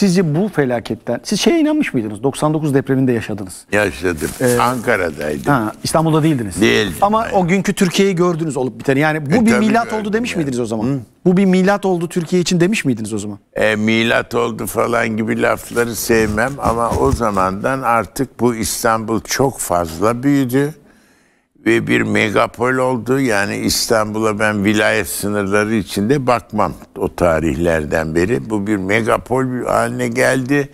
Sizce bu felaketten, siz şeye inanmış mıydınız? 99 depreminde yaşadınız. Yaşadım. Ee, Ankara'daydım. Ha, İstanbul'da değildiniz. Değildim. Ama hayır. o günkü Türkiye'yi gördünüz olup biteni. Yani bu e, bir milat oldu demiş yani. miydiniz o zaman? Hı. Bu bir milat oldu Türkiye için demiş miydiniz o zaman? E, milat oldu falan gibi lafları sevmem ama o zamandan artık bu İstanbul çok fazla büyüdü ve bir megapol oldu. Yani İstanbul'a ben vilayet sınırları içinde bakmam o tarihlerden beri. Bu bir megapol haline geldi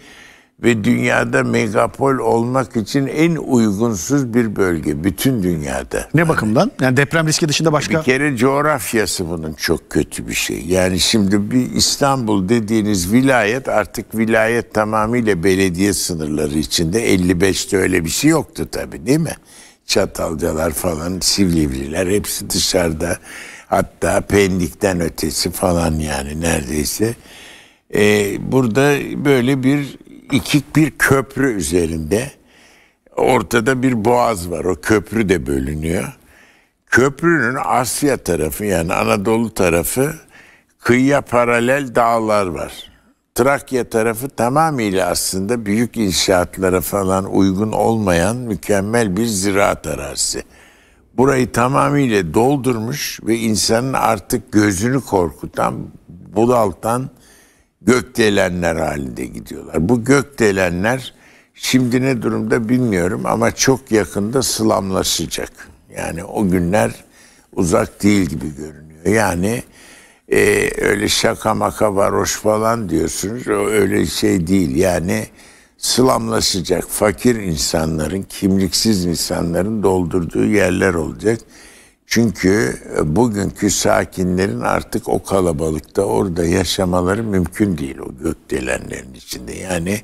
ve dünyada megapol olmak için en uygunsuz bir bölge bütün dünyada. Ne yani, bakımdan? Yani deprem riski dışında başka? Bir kere coğrafyası bunun çok kötü bir şey. Yani şimdi bir İstanbul dediğiniz vilayet artık vilayet tamamıyla belediye sınırları içinde 55'te öyle bir şey yoktu tabii değil mi? Çatalcalar falan, Silivriler hepsi dışarıda. Hatta Pendik'ten ötesi falan yani neredeyse. Ee, burada böyle bir ikik bir köprü üzerinde ortada bir boğaz var. O köprü de bölünüyor. Köprünün Asya tarafı yani Anadolu tarafı kıyıya paralel dağlar var. Trakya tarafı tamamıyla aslında büyük inşaatlara falan uygun olmayan mükemmel bir ziraat arazisi. Burayı tamamıyla doldurmuş ve insanın artık gözünü korkutan, bulaltan gökdelenler halinde gidiyorlar. Bu gökdelenler şimdi ne durumda bilmiyorum ama çok yakında sılamlaşacak. Yani o günler uzak değil gibi görünüyor. Yani e, öyle şaka maka varoş falan diyorsunuz. O öyle şey değil yani sılamlaşacak fakir insanların, kimliksiz insanların doldurduğu yerler olacak. Çünkü bugünkü sakinlerin artık o kalabalıkta orada yaşamaları mümkün değil o gökdelenlerin içinde. Yani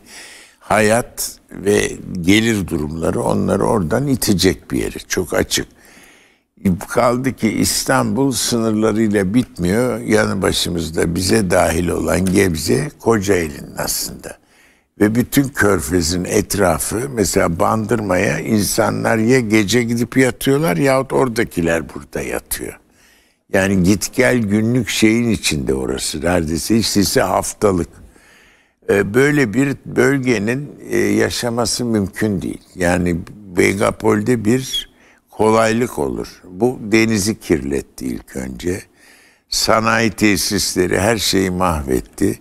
hayat ve gelir durumları onları oradan itecek bir yeri çok açık kaldı ki İstanbul sınırlarıyla bitmiyor. Yanı başımızda bize dahil olan Gebze Kocaeli'nin aslında. Ve bütün körfezin etrafı mesela Bandırma'ya insanlar ya gece gidip yatıyorlar yahut oradakiler burada yatıyor. Yani git gel günlük şeyin içinde orası neredeyse hiç değilse haftalık. Ee, böyle bir bölgenin e, yaşaması mümkün değil. Yani Begapol'de bir kolaylık olur. Bu denizi kirletti ilk önce. Sanayi tesisleri her şeyi mahvetti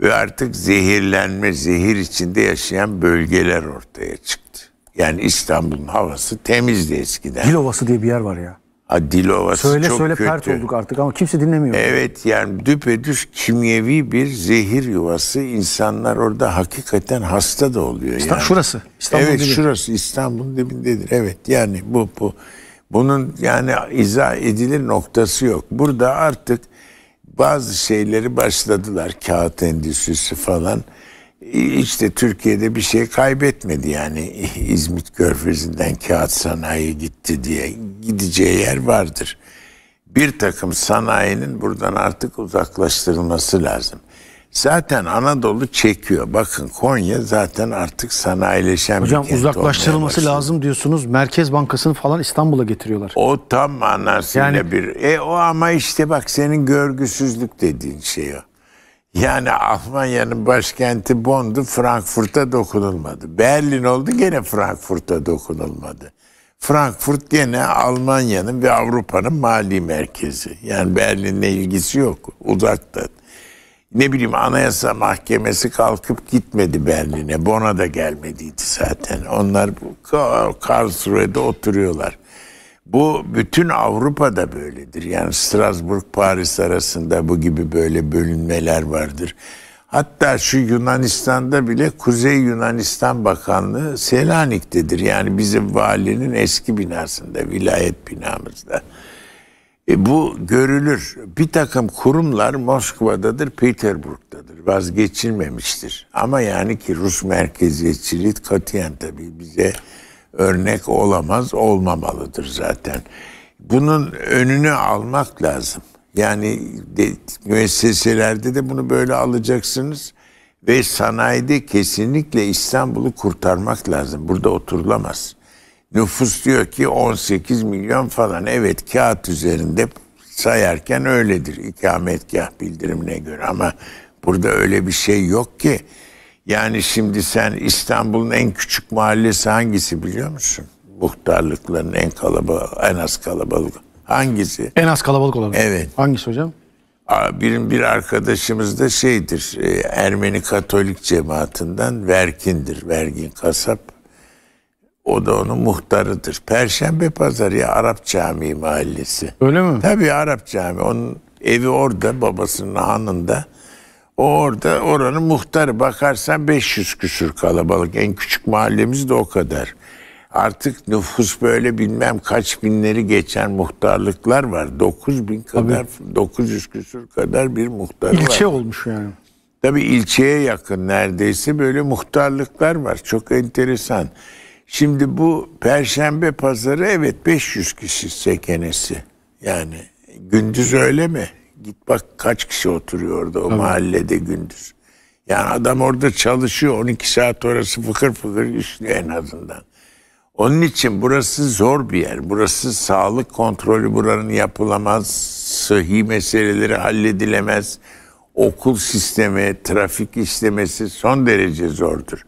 ve artık zehirlenme, zehir içinde yaşayan bölgeler ortaya çıktı. Yani İstanbul'un havası temizdi eskiden. Dil Ovası diye bir yer var ya. Adilovası söyle, çok söyle kötü. Söyle söyle pert olduk artık ama kimse dinlemiyor. Evet yani düpedüz kimyevi bir zehir yuvası. İnsanlar orada hakikaten hasta da oluyor. İstanbul yani. Şurası. İstanbul evet dibi. şurası İstanbul'un dibindedir. Evet yani bu bu. Bunun yani izah edilir noktası yok. Burada artık bazı şeyleri başladılar. Kağıt endüstrisi falan işte Türkiye'de bir şey kaybetmedi yani İzmit Körfezi'nden kağıt sanayi gitti diye gideceği yer vardır. Bir takım sanayinin buradan artık uzaklaştırılması lazım. Zaten Anadolu çekiyor. Bakın Konya zaten artık sanayileşen Hocam, bir kent uzaklaştırılması lazım diyorsunuz. Merkez Bankası'nı falan İstanbul'a getiriyorlar. O tam manasıyla yani... bir. E o ama işte bak senin görgüsüzlük dediğin şey o. Yani Almanya'nın başkenti Bond'u Frankfurt'a dokunulmadı. Berlin oldu gene Frankfurt'a dokunulmadı. Frankfurt gene Almanya'nın ve Avrupa'nın mali merkezi. Yani Berlin'le ilgisi yok. Uzakta. Ne bileyim Anayasa Mahkemesi kalkıp gitmedi Berlin'e. Bona da gelmediydi zaten. Onlar bu Karlsruhe'de oturuyorlar. Bu bütün Avrupa'da böyledir. Yani Strasbourg, Paris arasında bu gibi böyle bölünmeler vardır. Hatta şu Yunanistan'da bile Kuzey Yunanistan Bakanlığı Selanik'tedir. Yani bizim valinin eski binasında, vilayet binamızda. E bu görülür. Bir takım kurumlar Moskova'dadır, Peterburg'dadır. Vazgeçilmemiştir. Ama yani ki Rus merkeziyetçiliği katiyen tabii bize örnek olamaz, olmamalıdır zaten. Bunun önünü almak lazım. Yani de, müesseselerde de bunu böyle alacaksınız ve sanayide kesinlikle İstanbul'u kurtarmak lazım. Burada oturulamaz. Nüfus diyor ki 18 milyon falan. Evet kağıt üzerinde sayarken öyledir ikametgah bildirimine göre ama burada öyle bir şey yok ki. Yani şimdi sen İstanbul'un en küçük mahallesi hangisi biliyor musun? Muhtarlıkların en kalabalık, en az kalabalık. Hangisi? En az kalabalık olan. Evet. Hangisi hocam? Bir bir arkadaşımız da şeydir, e, Ermeni Katolik cemaatinden Verkin'dir, Vergin Kasap. O da onun muhtarıdır. Perşembe Pazarı ya Arap Camii Mahallesi. Öyle mi? Tabii Arap Camii. Onun evi orada, babasının hanında. Orada oranın muhtarı bakarsan 500 küsür kalabalık. En küçük mahallemiz de o kadar. Artık nüfus böyle bilmem kaç binleri geçen muhtarlıklar var. 9 bin kadar, Tabii. 900 küsür kadar bir muhtar İlçe var. İlçe olmuş yani. Tabii ilçeye yakın neredeyse böyle muhtarlıklar var. Çok enteresan. Şimdi bu perşembe pazarı evet 500 kişi sekenesi. Yani gündüz öyle mi? Git bak kaç kişi oturuyor orada o Tabii. mahallede gündüz. Yani adam orada çalışıyor 12 saat orası fıkır fıkır işliyor en azından. Onun için burası zor bir yer. Burası sağlık kontrolü buranın yapılamaz. Sıhhi meseleleri halledilemez. Okul sistemi, trafik işlemesi son derece zordur.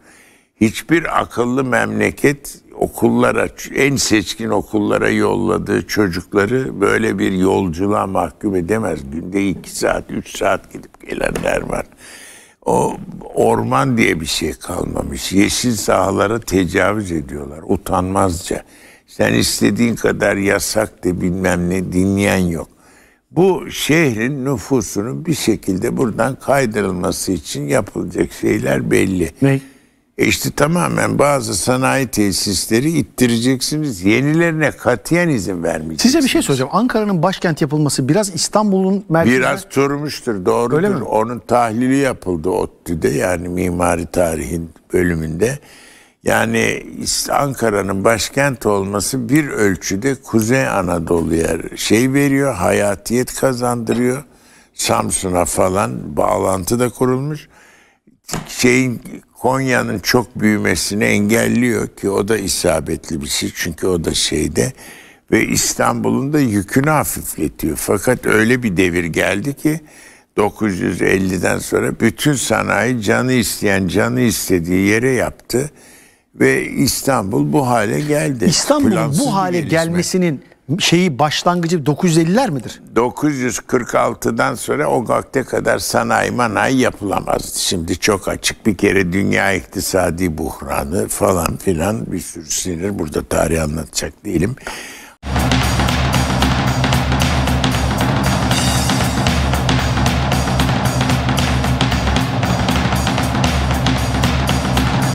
Hiçbir akıllı memleket okullara en seçkin okullara yolladığı çocukları böyle bir yolculuğa mahkum edemez. Günde iki saat, üç saat gidip gelenler var. O orman diye bir şey kalmamış. Yeşil sahalara tecavüz ediyorlar utanmazca. Sen istediğin kadar yasak de bilmem ne dinleyen yok. Bu şehrin nüfusunun bir şekilde buradan kaydırılması için yapılacak şeyler belli. Ne? E işte tamamen bazı sanayi tesisleri ittireceksiniz. Yenilerine katiyen izin vermeyeceksiniz. Size bir şey söyleyeceğim. Ankara'nın başkent yapılması biraz İstanbul'un merkezine... Biraz turmuştur doğrudur. Öyle mi? Onun tahlili yapıldı ODTÜ'de yani mimari tarihin bölümünde. Yani Ankara'nın başkent olması bir ölçüde Kuzey Anadolu'ya şey veriyor, hayatiyet kazandırıyor. Samsun'a falan bağlantı da kurulmuş şeyin Konya'nın çok büyümesini engelliyor ki o da isabetli bir şey çünkü o da şeyde ve İstanbul'un da yükünü hafifletiyor. Fakat öyle bir devir geldi ki 950'den sonra bütün sanayi canı isteyen canı istediği yere yaptı ve İstanbul bu hale geldi. İstanbul'un bu hale gelmesinin şeyi başlangıcı 950'ler midir? 946'dan sonra o vakte kadar sanayi manayi yapılamazdı. Şimdi çok açık bir kere dünya iktisadi buhranı falan filan bir sürü sinir. Burada tarih anlatacak değilim.